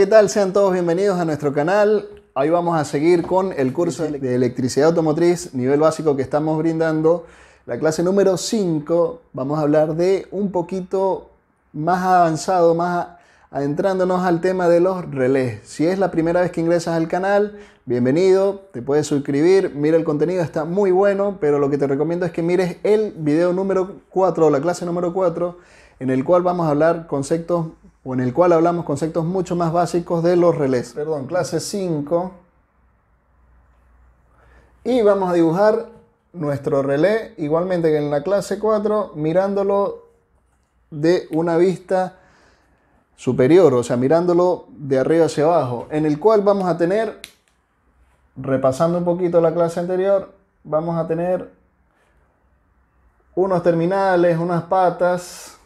¿qué tal? Sean todos bienvenidos a nuestro canal. Hoy vamos a seguir con el curso de electricidad automotriz, nivel básico que estamos brindando. La clase número 5 vamos a hablar de un poquito más avanzado, más adentrándonos al tema de los relés. Si es la primera vez que ingresas al canal, bienvenido, te puedes suscribir, mira el contenido, está muy bueno, pero lo que te recomiendo es que mires el video número 4 la clase número 4 en el cual vamos a hablar conceptos o en el cual hablamos conceptos mucho más básicos de los relés. Perdón, clase 5. Y vamos a dibujar nuestro relé igualmente que en la clase 4, mirándolo de una vista superior, o sea, mirándolo de arriba hacia abajo, en el cual vamos a tener, repasando un poquito la clase anterior, vamos a tener unos terminales, unas patas,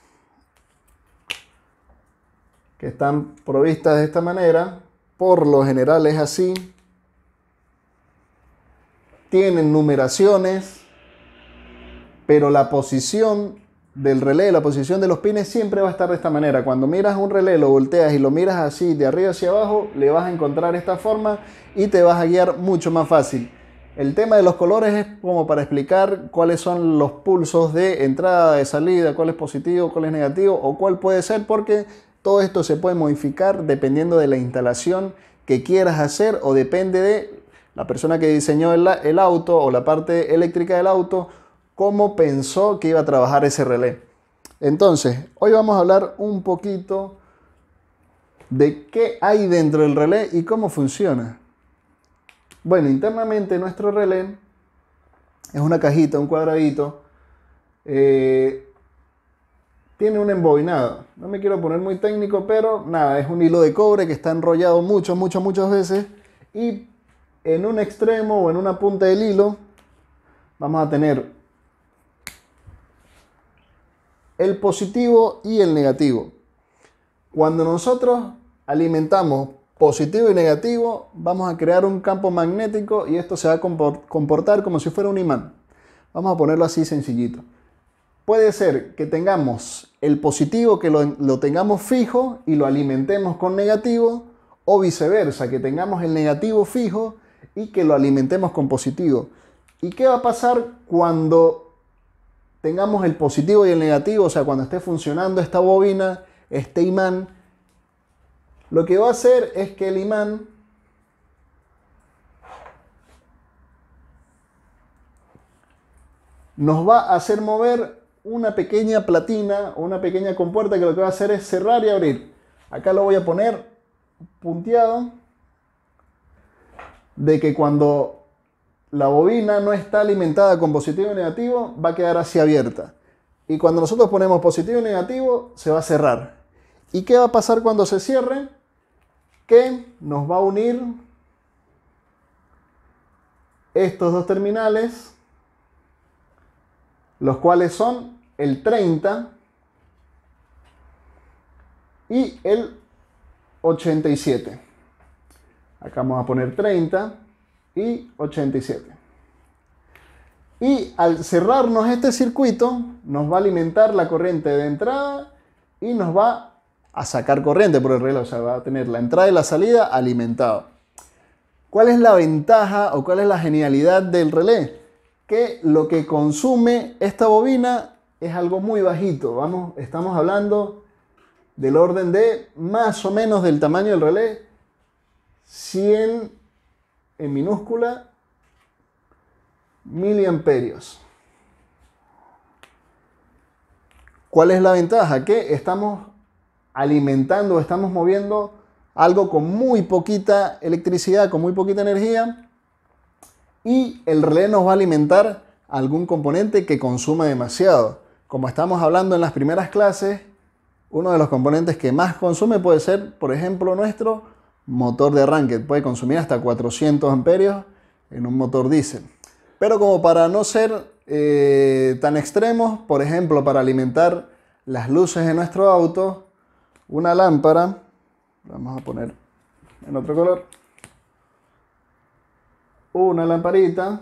que están provistas de esta manera, por lo general es así, tienen numeraciones, pero la posición del relé, la posición de los pines siempre va a estar de esta manera. Cuando miras un relé, lo volteas y lo miras así de arriba hacia abajo, le vas a encontrar esta forma y te vas a guiar mucho más fácil. El tema de los colores es como para explicar cuáles son los pulsos de entrada, de salida, cuál es positivo, cuál es negativo o cuál puede ser porque todo esto se puede modificar dependiendo de la instalación que quieras hacer o depende de la persona que diseñó el, auto o la parte eléctrica del auto, cómo pensó que iba a trabajar ese relé. Entonces, hoy vamos a hablar un poquito de qué hay dentro del relé y cómo funciona. Bueno, internamente nuestro relé es una cajita, un cuadradito, eh, tiene un embobinado. No me quiero poner muy técnico, pero nada, es un hilo de cobre que está enrollado mucho, mucho, muchas veces. Y en un extremo o en una punta del hilo vamos a tener el positivo y el negativo. Cuando nosotros alimentamos positivo y negativo, vamos a crear un campo magnético y esto se va a comportar como si fuera un imán. Vamos a ponerlo así sencillito puede ser que tengamos el positivo, que lo, tengamos fijo y lo alimentemos con negativo, o viceversa, que tengamos el negativo fijo y que lo alimentemos con positivo. ¿Y qué va a pasar cuando tengamos el positivo y el negativo? O sea, cuando esté funcionando esta bobina, este imán, lo que va a hacer es que el imán nos va a hacer mover una pequeña platina o una pequeña compuerta que lo que va a hacer es cerrar y abrir. Acá lo voy a poner punteado de que cuando la bobina no está alimentada con positivo y negativo, va a quedar así abierta. Y cuando nosotros ponemos positivo y negativo, se va a cerrar. ¿Y qué va a pasar cuando se cierre? Que nos va a unir estos dos terminales los cuales son el 30 y el 87. Acá vamos a poner 30 y 87. Y al cerrarnos este circuito, nos va a alimentar la corriente de entrada y nos va a sacar corriente por el relé, O sea, va a tener la entrada y la salida alimentado. ¿Cuál es la ventaja o cuál es la genialidad del relé? que lo que consume esta bobina es algo muy bajito. Vamos, estamos hablando del orden de más o menos del tamaño del relé, 100 en minúscula miliamperios. ¿Cuál es la ventaja? Que estamos alimentando, estamos moviendo algo con muy poquita electricidad, con muy poquita energía, y el relé nos va a alimentar algún componente que consuma demasiado. Como estamos hablando en las primeras clases, uno de los componentes que más consume puede ser, por ejemplo, nuestro motor de arranque. Puede consumir hasta 400 amperios en un motor diésel. Pero como para no ser eh, tan extremos, por ejemplo, para alimentar las luces de nuestro auto, una lámpara, vamos a poner en otro color, una lamparita.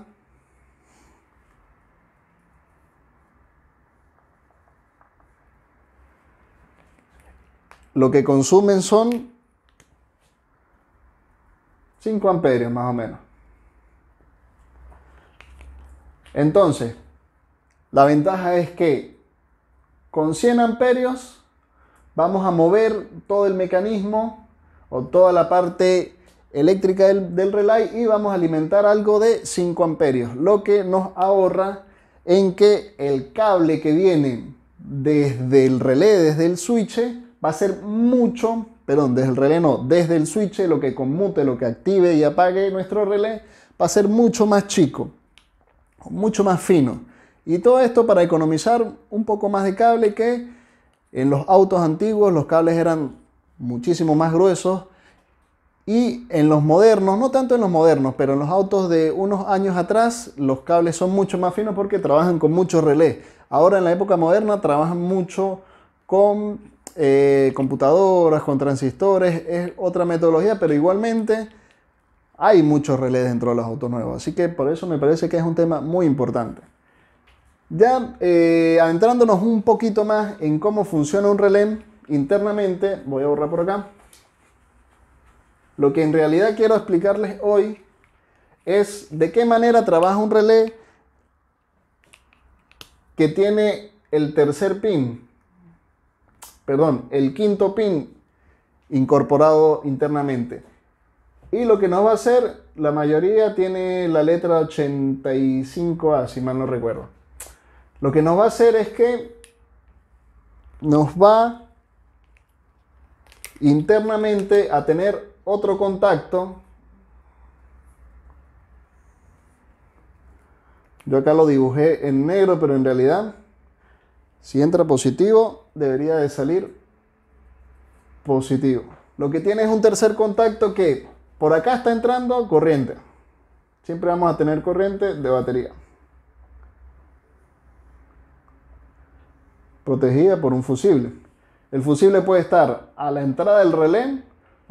Lo que consumen son 5 amperios más o menos. Entonces, la ventaja es que con 100 amperios vamos a mover todo el mecanismo o toda la parte eléctrica del, relay y vamos a alimentar algo de 5 amperios, lo que nos ahorra en que el cable que viene desde el relé, desde el switch, va a ser mucho, perdón, desde el relé no, desde el switch, lo que conmute, lo que active y apague nuestro relé, va a ser mucho más chico, mucho más fino. Y todo esto para economizar un poco más de cable que en los autos antiguos los cables eran muchísimo más gruesos, y en los modernos, no tanto en los modernos, pero en los autos de unos años atrás, los cables son mucho más finos porque trabajan con muchos relés Ahora en la época moderna trabajan mucho con eh, computadoras, con transistores, es otra metodología, pero igualmente hay muchos relés dentro de los autos nuevos. Así que por eso me parece que es un tema muy importante. Ya eh, adentrándonos un poquito más en cómo funciona un relé internamente, voy a borrar por acá. Lo que en realidad quiero explicarles hoy es de qué manera trabaja un relé que tiene el tercer pin, perdón, el quinto pin incorporado internamente. Y lo que nos va a hacer, la mayoría tiene la letra 85A, si mal no recuerdo. Lo que nos va a hacer es que nos va internamente a tener otro contacto. Yo acá lo dibujé en negro, pero en realidad, si entra positivo, debería de salir positivo. Lo que tiene es un tercer contacto que por acá está entrando corriente. Siempre vamos a tener corriente de batería. Protegida por un fusible. El fusible puede estar a la entrada del relé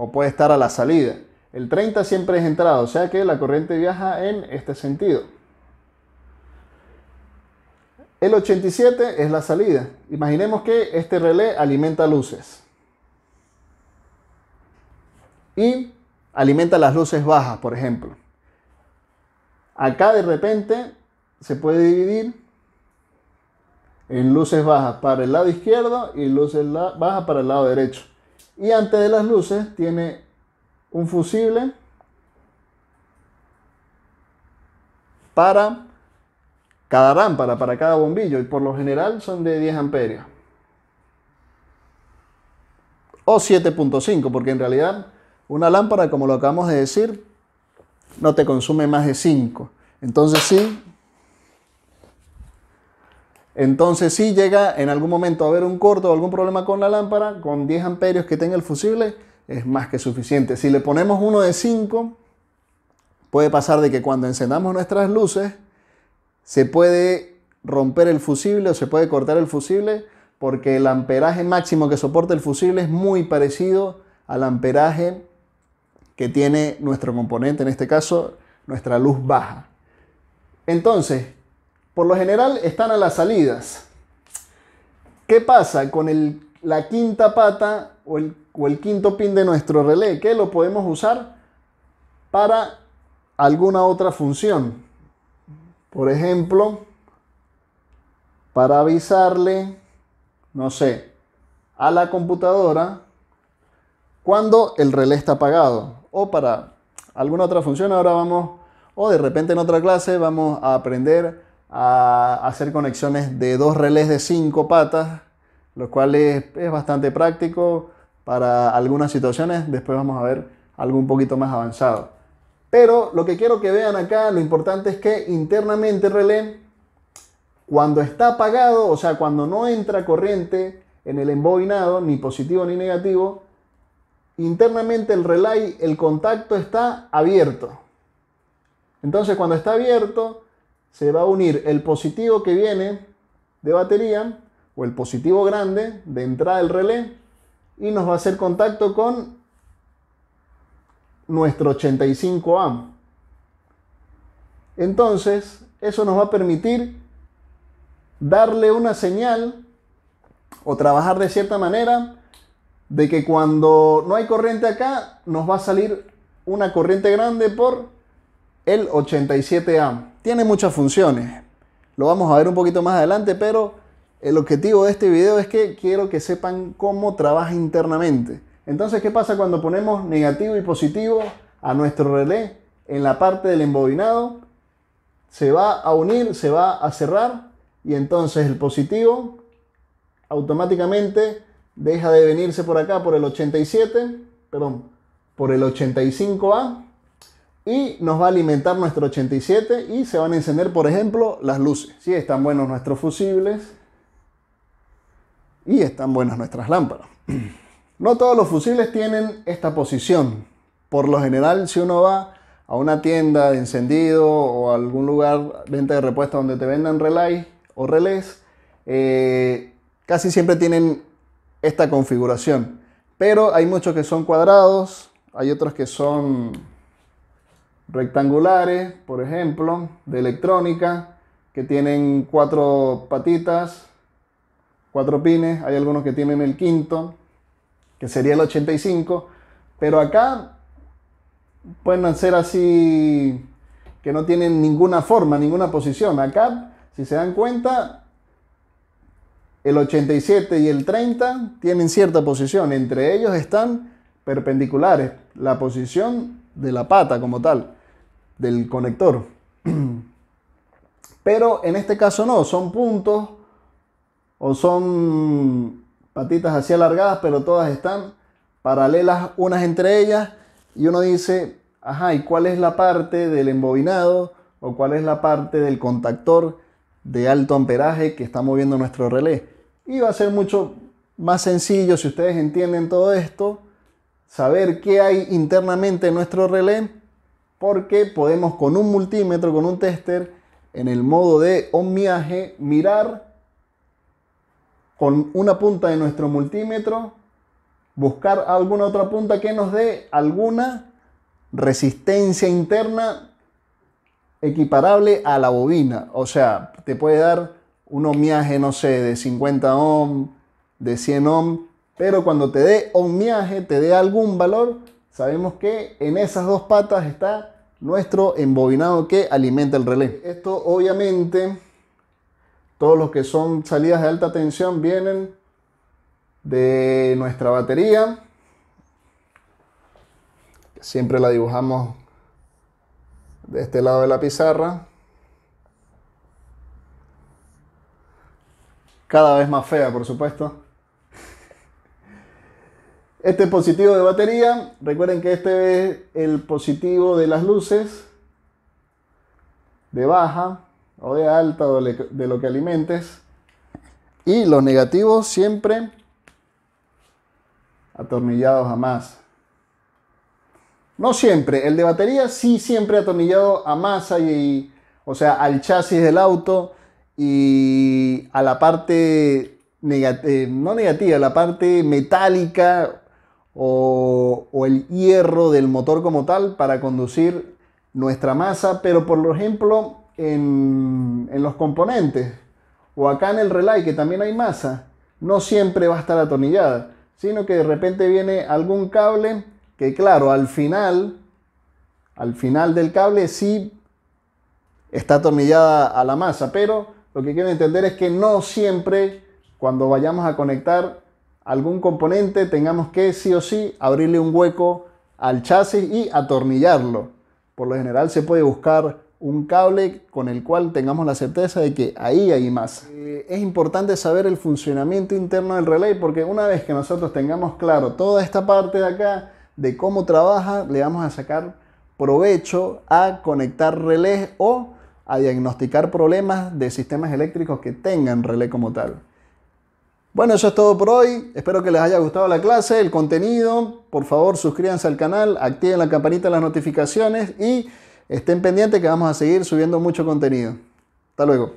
o puede estar a la salida. El 30 siempre es entrada, o sea que la corriente viaja en este sentido. El 87 es la salida. Imaginemos que este relé alimenta luces. Y alimenta las luces bajas, por ejemplo. Acá de repente se puede dividir en luces bajas para el lado izquierdo y luces bajas para el lado derecho. Y antes de las luces tiene un fusible para cada lámpara, para cada bombillo. Y por lo general son de 10 amperios. O 7.5, porque en realidad una lámpara, como lo acabamos de decir, no te consume más de 5. Entonces sí, entonces, si llega en algún momento a haber un corto o algún problema con la lámpara, con 10 amperios que tenga el fusible, es más que suficiente. Si le ponemos uno de 5, puede pasar de que cuando encendamos nuestras luces, se puede romper el fusible o se puede cortar el fusible, porque el amperaje máximo que soporta el fusible es muy parecido al amperaje que tiene nuestro componente, en este caso nuestra luz baja. Entonces, por lo general están a las salidas. ¿Qué pasa con la quinta pata o el, o el quinto pin de nuestro relé? Que lo podemos usar para alguna otra función. Por ejemplo, para avisarle, no sé, a la computadora cuando el relé está apagado o para alguna otra función. Ahora vamos, o de repente en otra clase vamos a aprender a hacer conexiones de dos relés de cinco patas, lo cual es, bastante práctico para algunas situaciones. Después vamos a ver algo un poquito más avanzado. Pero lo que quiero que vean acá, lo importante es que internamente el relé, cuando está apagado, o sea, cuando no entra corriente en el embobinado, ni positivo ni negativo, internamente el relay, el contacto está abierto. Entonces, cuando está abierto, se va a unir el positivo que viene de batería o el positivo grande de entrada del relé y nos va a hacer contacto con nuestro 85A. Entonces, eso nos va a permitir darle una señal o trabajar de cierta manera de que cuando no hay corriente acá nos va a salir una corriente grande por el 87A. Tiene muchas funciones. Lo vamos a ver un poquito más adelante, pero el objetivo de este video es que quiero que sepan cómo trabaja internamente. Entonces, ¿qué pasa cuando ponemos negativo y positivo a nuestro relé en la parte del embobinado? Se va a unir, se va a cerrar y entonces el positivo automáticamente deja de venirse por acá por el 87, perdón, por el 85A y nos va a alimentar nuestro 87 y se van a encender, por ejemplo, las luces. si, están buenos nuestros fusibles y están buenas nuestras lámparas. No todos los fusibles tienen esta posición. Por lo general, si uno va a una tienda de encendido o a algún lugar venta de repuesto donde te vendan relay o relés, eh, casi siempre tienen esta configuración. Pero hay muchos que son cuadrados, hay otros que son rectangulares, por ejemplo, de electrónica, que tienen cuatro patitas, cuatro pines, hay algunos que tienen el quinto, que sería el 85, pero acá pueden ser así que no tienen ninguna forma, ninguna posición. Acá, si se dan cuenta, el 87 y el 30 tienen cierta posición, entre ellos están perpendiculares, la posición de la pata como tal del conector. Pero en este caso no, son puntos o son patitas así alargadas, pero todas están paralelas unas entre ellas y uno dice, ajá, ¿y cuál es la parte del embobinado o cuál es la parte del contactor de alto amperaje que está moviendo nuestro relé? Y va a ser mucho más sencillo si ustedes entienden todo esto, saber qué hay internamente en nuestro relé porque podemos con un multímetro, con un tester, en el modo de ohmiaje, mirar con una punta de nuestro multímetro, buscar alguna otra punta que nos dé alguna resistencia interna equiparable a la bobina. O sea, te puede dar un ohmiaje, no sé, de 50 ohm, de 100 ohm, pero cuando te dé ohmiaje, te dé algún valor, sabemos que en esas dos patas está nuestro embobinado que alimenta el relé. Esto obviamente, todos los que son salidas de alta tensión vienen de nuestra batería. Siempre la dibujamos de este lado de la pizarra. Cada vez más fea, por supuesto. Este positivo de batería, recuerden que este es el positivo de las luces, de baja o de alta o de lo que alimentes. Y los negativos siempre atornillados a más. No siempre, el de batería sí siempre atornillado a masa o sea, al chasis del auto y a la parte, eh, no negativa, la parte metálica o, el hierro del motor como tal para conducir nuestra masa, pero por ejemplo en, los componentes o acá en el relay que también hay masa, no siempre va a estar atornillada, sino que de repente viene algún cable que claro, al final, al final del cable sí está atornillada a la masa, pero lo que quiero entender es que no siempre cuando vayamos a conectar algún componente tengamos que sí o sí abrirle un hueco al chasis y atornillarlo. Por lo general se puede buscar un cable con el cual tengamos la certeza de que ahí hay más eh, es importante saber el funcionamiento interno del relé porque una vez que nosotros tengamos claro toda esta parte de acá de cómo trabaja, le vamos a sacar provecho a conectar relés o a diagnosticar problemas de sistemas eléctricos que tengan relé como tal. Bueno, eso es todo por hoy. Espero que les haya gustado la clase, el contenido. Por favor, suscríbanse al canal, activen la campanita de las notificaciones y estén pendientes que vamos a seguir subiendo mucho contenido. Hasta luego.